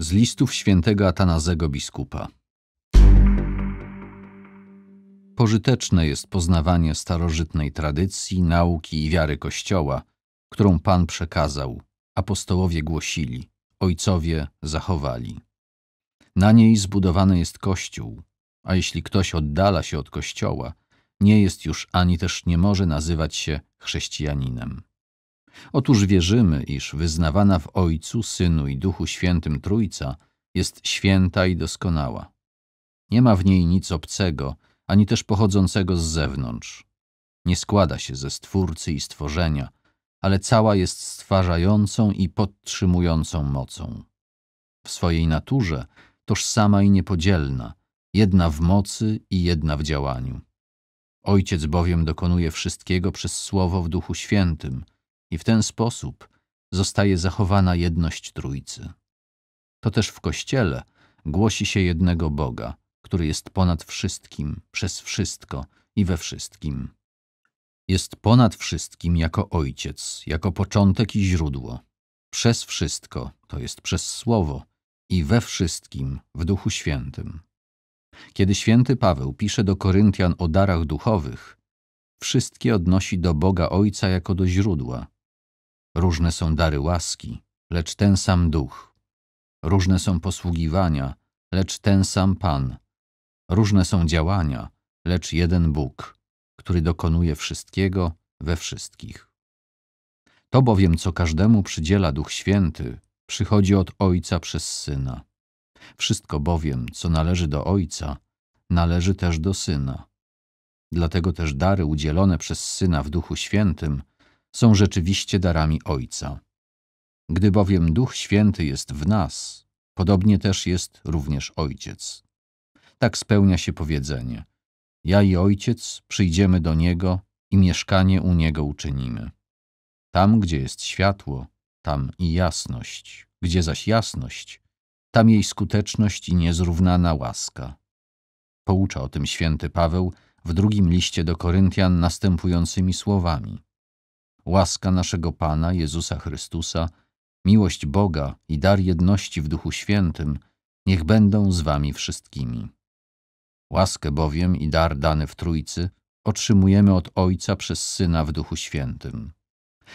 z listów świętego Atanazego biskupa. Pożyteczne jest poznawanie starożytnej tradycji, nauki i wiary Kościoła, którą Pan przekazał, apostołowie głosili, ojcowie zachowali. Na niej zbudowany jest Kościół, a jeśli ktoś oddala się od Kościoła, nie jest już ani też nie może nazywać się chrześcijaninem. Otóż wierzymy, iż wyznawana w Ojcu, Synu i Duchu Świętym Trójca jest święta i doskonała. Nie ma w niej nic obcego, ani też pochodzącego z zewnątrz. Nie składa się ze Stwórcy i stworzenia, ale cała jest stwarzającą i podtrzymującą mocą. W swojej naturze tożsama i niepodzielna, jedna w mocy i jedna w działaniu. Ojciec bowiem dokonuje wszystkiego przez Słowo w Duchu Świętym – i w ten sposób zostaje zachowana jedność Trójcy. To też w Kościele głosi się jednego Boga, który jest ponad wszystkim, przez wszystko i we wszystkim. Jest ponad wszystkim jako Ojciec, jako początek i źródło. Przez wszystko, to jest przez Słowo i we wszystkim w Duchu Świętym. Kiedy święty Paweł pisze do Koryntian o darach duchowych, wszystkie odnosi do Boga Ojca jako do źródła – Różne są dary łaski, lecz ten sam duch. Różne są posługiwania, lecz ten sam Pan. Różne są działania, lecz jeden Bóg, który dokonuje wszystkiego we wszystkich. To bowiem, co każdemu przydziela Duch Święty, przychodzi od Ojca przez Syna. Wszystko bowiem, co należy do Ojca, należy też do Syna. Dlatego też dary udzielone przez Syna w Duchu Świętym – są rzeczywiście darami Ojca. Gdy bowiem Duch Święty jest w nas, podobnie też jest również Ojciec. Tak spełnia się powiedzenie. Ja i Ojciec przyjdziemy do Niego i mieszkanie u Niego uczynimy. Tam, gdzie jest światło, tam i jasność. Gdzie zaś jasność, tam jej skuteczność i niezrównana łaska. Poucza o tym święty Paweł w drugim liście do Koryntian następującymi słowami łaska naszego Pana Jezusa Chrystusa, miłość Boga i dar jedności w Duchu Świętym niech będą z wami wszystkimi. Łaskę bowiem i dar dany w Trójcy otrzymujemy od Ojca przez Syna w Duchu Świętym.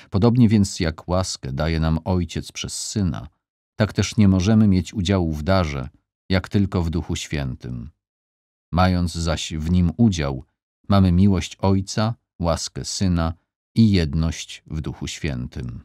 Podobnie więc jak łaskę daje nam Ojciec przez Syna, tak też nie możemy mieć udziału w darze, jak tylko w Duchu Świętym. Mając zaś w nim udział, mamy miłość Ojca, łaskę Syna i jedność w Duchu Świętym.